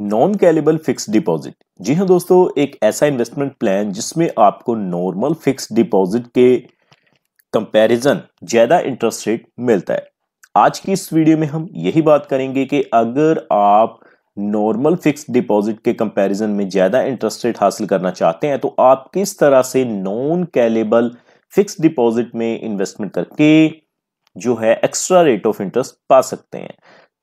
non callable fix deposit जी हाँ दोस्तों एक ऐसा इन्वेस्टमेंट प्लान जिसमें आपको नॉर्मल फिक्स डिपॉजिट के कंपैरिजन ज़्यादा इंटरेस्ट रेट मिलता है आज की इस वीडियो में हम यही बात करेंगे कि अगर आप नॉर्मल फिक्स डिपॉजिट के कंपैरिजन में ज़्यादा इंटरेस्ट रेट हासिल करना चाहते हैं तो आप किस तरह से नॉन कैलेबल फिक्स डिपॉजिट में इन्वेस्टमेंट करके जो है एक्स्ट्रा रेट ऑफ इंटरेस्ट पा सकते हैं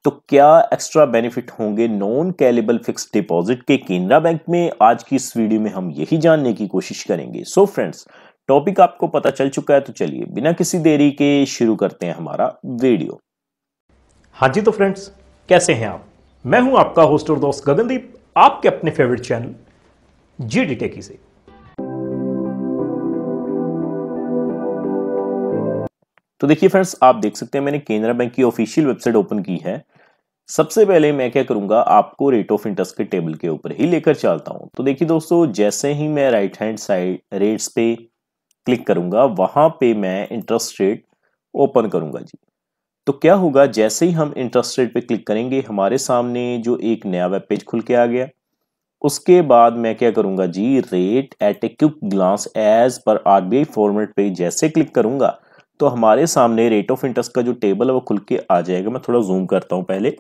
तो क्या एक्स्ट्रा बेनिफिट होंगे नॉन कैलेबल फिक्स डिपॉजिट के केनरा बैंक में आज की इस वीडियो में हम यही जानने की कोशिश करेंगे सो so फ्रेंड्स टॉपिक आपको पता चल चुका है तो चलिए बिना किसी देरी के शुरू करते हैं हमारा वीडियो हाँ जी तो फ्रेंड्स कैसे हैं आप मैं हूं आपका होस्ट और दोस्त गगनदीप आपके अपने favourite channel G D techy से तो देखिए फ्रेंड्स आप देख सकते हैं मैंने केनरा बैंक की ऑफिशियल वेबसाइट ओपन की है सबसे पहले मैं क्या करूंगा आपको रेट ऑफ इंटरेस्ट के टेबल के ऊपर ही लेकर चलता हूं तो देखिए दोस्तों जैसे ही मैं राइट हैंड साइड रेट्स पे क्लिक करूंगा वहां पे मैं इंटरेस्ट रेट ओपन करूंगा जी तो क्या होगा जैसे ही हम इंटरेस्ट रेट पे क्लिक करेंगे हमारे सामने जो एक नया वेब पेज खुल के आ गया उसके बाद मैं क्या करूंगा जी rate at a quick glance as per RBI format पे जैसे क्लिक करूंगा तो हमारे सामने रेट ऑफ इंटरेस्ट का जो टेबल है वो खुल के आ जाएगा मैं थोड़ा जूम करता हूं पहले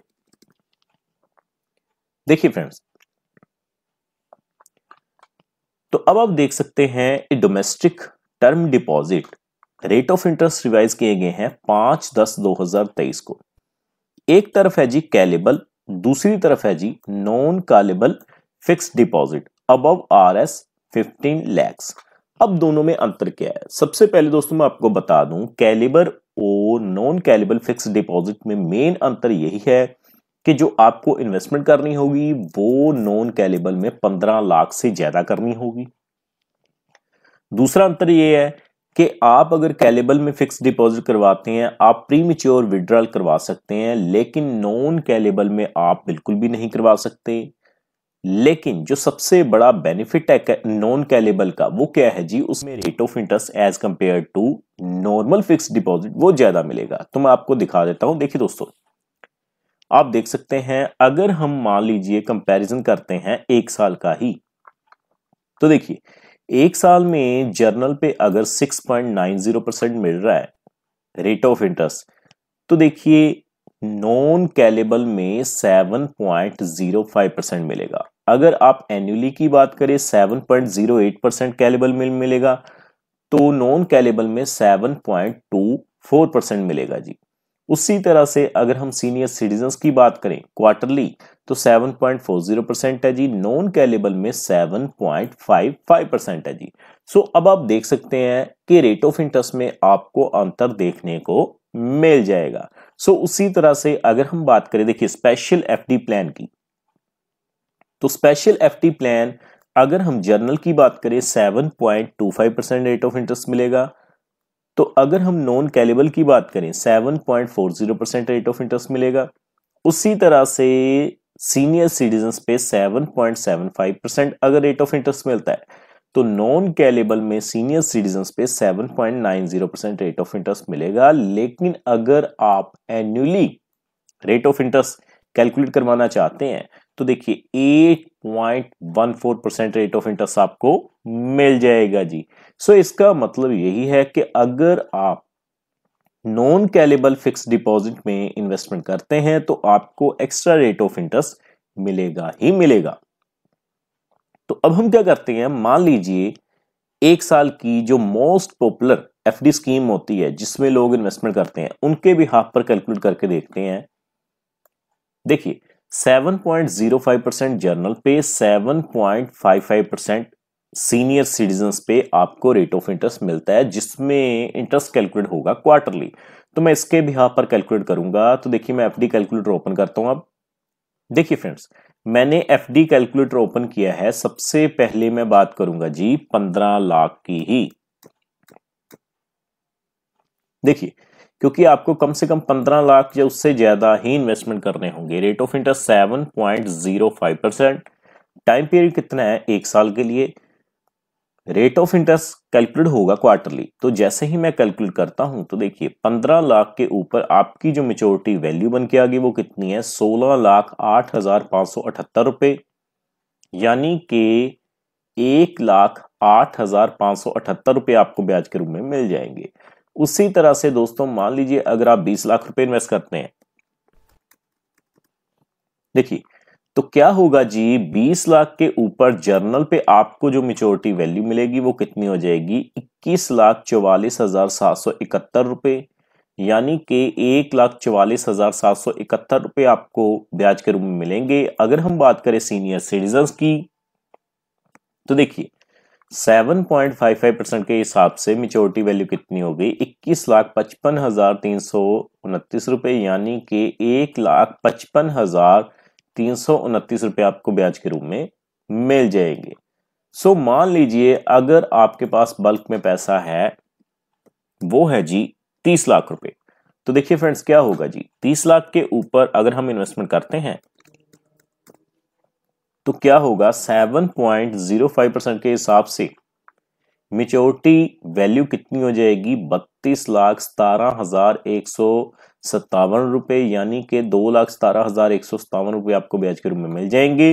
देखिए फ्रेंड्स तो अब आप देख सकते हैं domestic term deposit rate of interest revise किए गए हैं पांच दस दो हजार तेईस को एक तरफ है जी कैलेबल दूसरी तरफ है जी नॉन कैलेबल फिक्स डिपॉजिट अब आर एस फिफ्टीन लैक्स अब दोनों में अंतर क्या है सबसे पहले दोस्तों मैं आपको बता दूं कैलेबर और नॉन कैलेबल फिक्स डिपॉजिट में मेन अंतर यही है कि जो आपको इन्वेस्टमेंट करनी होगी वो नॉन कैलेबल में पंद्रह लाख से ज्यादा करनी होगी दूसरा अंतर यह है कि आप अगर कैलेबल में फिक्स डिपॉजिट करवाते हैं आप प्री विड्रॉल करवा सकते हैं लेकिन नॉन कैलेबल में आप बिल्कुल भी नहीं करवा सकते लेकिन जो सबसे बड़ा बेनिफिट है नॉन कैलेबल का वो क्या है जी उसमें rate of interest as compare to normal fix deposit वो ज्यादा मिलेगा तो मैं आपको दिखा देता हूं देखिए दोस्तों आप देख सकते हैं अगर हम मान लीजिए कंपैरिजन करते हैं एक साल का ही तो देखिए एक साल में जर्नल पे अगर 6.90 परसेंट मिल रहा है रेट ऑफ इंटरेस्ट तो देखिए नॉन कैलेबल में 7.05 परसेंट मिलेगा अगर आप एनुअली की बात करें 7.08 परसेंट कैलेबल में मिलेगा तो नॉन कैलेबल में 7.24 परसेंट मिलेगा जी उसी तरह से अगर हम सीनियर सिटीजन की बात करें क्वार्टरली तो 7.40 परसेंट है जी नॉन कैलेबल में 7.55 परसेंट है जी सो अब आप देख सकते हैं कि रेट ऑफ इंटरेस्ट में आपको अंतर देखने को मिल जाएगा सो उसी तरह से अगर हम बात करें देखिए स्पेशल एफडी प्लान की तो स्पेशल एफडी प्लान अगर हम जर्नल की बात करें 7.25 परसेंट रेट ऑफ इंटरेस्ट मिलेगा तो अगर हम नॉन कैलेबल की बात करें 7.40 परसेंट रेट ऑफ इंटरेस्ट मिलेगा उसी तरह से सीनियर सिटीजन पे 7.75 परसेंट अगर रेट ऑफ इंटरेस्ट मिलता है तो नॉन कैलेबल में सीनियर सिटीजन पे 7.90 परसेंट रेट ऑफ इंटरेस्ट मिलेगा लेकिन अगर आप annually rate of interest calculate करवाना चाहते हैं तो देखिए four percent rate of interest आपको मिल जाएगा जी सो so, इसका मतलब यही है कि अगर आप नॉन कैलेबल फिक्स डिपॉजिट में इन्वेस्टमेंट करते हैं तो आपको एक्स्ट्रा रेट ऑफ इंटरेस्ट मिलेगा ही मिलेगा तो अब हम क्या करते हैं मान लीजिए एक साल की जो मोस्ट पॉपुलर एफ स्कीम होती है जिसमें लोग इन्वेस्टमेंट करते हैं उनके भी हाफ पर कैलकुलेट करके देखते हैं देखिए 7.05 परसेंट जर्नल पे 7.55 परसेंट सीनियर सिटीजन्स पे आपको रेट ऑफ इंटरेस्ट मिलता है जिसमें इंटरेस्ट कैलकुलेट होगा क्वार्टरली तो मैं इसके भी यहाँ पर कैलकुलेट करूंगा तो देखिए मैं एफडी कैलकुलेटर ओपन करता हूँ अब देखिए फ्रेंड्स मैंने एफ डी कैलकुलेटर ओपन किया है सबसे पहले मैं बात करूंगा जी पंद्रह लाख की ही देखिए क्योंकि आपको कम से कम पंद्रह लाख या उससे ज़्यादा ही इन्वेस्टमेंट करने होंगे rate of interest seven point zero five percent time period कितना है एक साल के लिए रेट ऑफ इंटरेस्ट कैलकुलेट होगा क्वार्टरली तो जैसे ही मैं कैलकुलेट करता हूं तो देखिए पंद्रह लाख के ऊपर आपकी जो मेच्योरिटी वैल्यू बन के आ गई वो कितनी है सोलह लाख आठ हजार पांच सौ अठहत्तर रुपये यानी कि एक लाख आठ हजार पांच सौ अठहत्तर रुपए आपको ब्याज के रूप में मिल जाएंगे उसी तरह से दोस्तों मान लीजिए अगर आप 20 लाख रुपए इन्वेस्ट करते हैं देखिए तो क्या होगा जी 20 लाख के ऊपर जर्नल पे आपको जो मिच्योरिटी वैल्यू मिलेगी वो कितनी हो जाएगी इक्कीस लाख चौवालीस हजार सात सौ इकहत्तर रुपए यानी कि एक लाख चौवालीस हजार सात सौ इकहत्तर रुपये आपको ब्याज के रूप में मिलेंगे अगर हम बात करें सीनियर सिटीजन की तो देखिए 7.55 परसेंट के हिसाब से मिच्योरिटी वैल्यू कितनी हो गई इक्कीस लाख पचपन हजार तीन सौ उनतीस रुपये यानी कि एक लाख पचपन हजार तीन सौ उनतीस रुपये आपको ब्याज के रूप में मिल जाएंगे सो so, मान लीजिए अगर आपके पास बल्क में पैसा है वो है जी तीस लाख रुपए तो देखिए फ्रेंड्स क्या होगा जी तीस लाख के ऊपर अगर हम इन्वेस्टमेंट करते हैं तो क्या होगा 7.05 परसेंट के हिसाब से मिच्योरिटी वैल्यू कितनी हो जाएगी बत्तीस लाख सतारह हजार एक सौ सत्तावन रुपए यानी कि दो लाख सतारह हजार एक सौ सत्तावन रुपए आपको ब्याज के रूप में मिल जाएंगे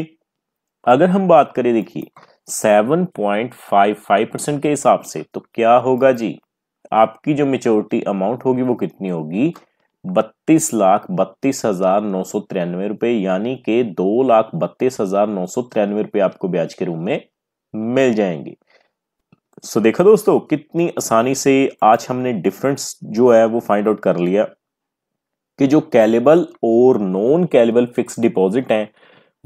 अगर हम बात करें देखिए 7.55 परसेंट के हिसाब से तो क्या होगा जी आपकी जो मेच्योरिटी अमाउंट होगी वो कितनी होगी बत्तीस लाख बत्तीस हजार नौ सौ तिरानवे रुपए यानी के दो लाख बत्तीस हजार नौ सौ तिरानवे रुपए आपको ब्याज के रूप में मिल जाएंगे सो so, देखा दोस्तों कितनी आसानी से आज हमने डिफरेंस जो है वो फाइंड आउट कर लिया कि जो कैलेबल और नॉन कैलेबल फिक्स डिपॉजिट हैं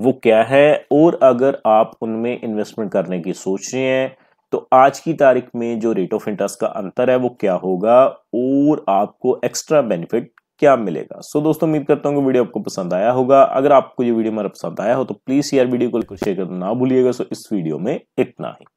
वो क्या है और अगर आप उनमें इन्वेस्टमेंट करने की सोच रहे हैं तो आज की तारीख में जो रेट ऑफ इंटरेस्ट का अंतर है वो क्या होगा और आपको एक्स्ट्रा बेनिफिट क्या मिलेगा सो so, दोस्तों उम्मीद करता हूँ कि वीडियो आपको पसंद आया होगा अगर आपको ये वीडियो मेरा पसंद आया हो तो प्लीज यार वीडियो को शेयर करना ना भूलिएगा सो so, इस वीडियो में इतना ही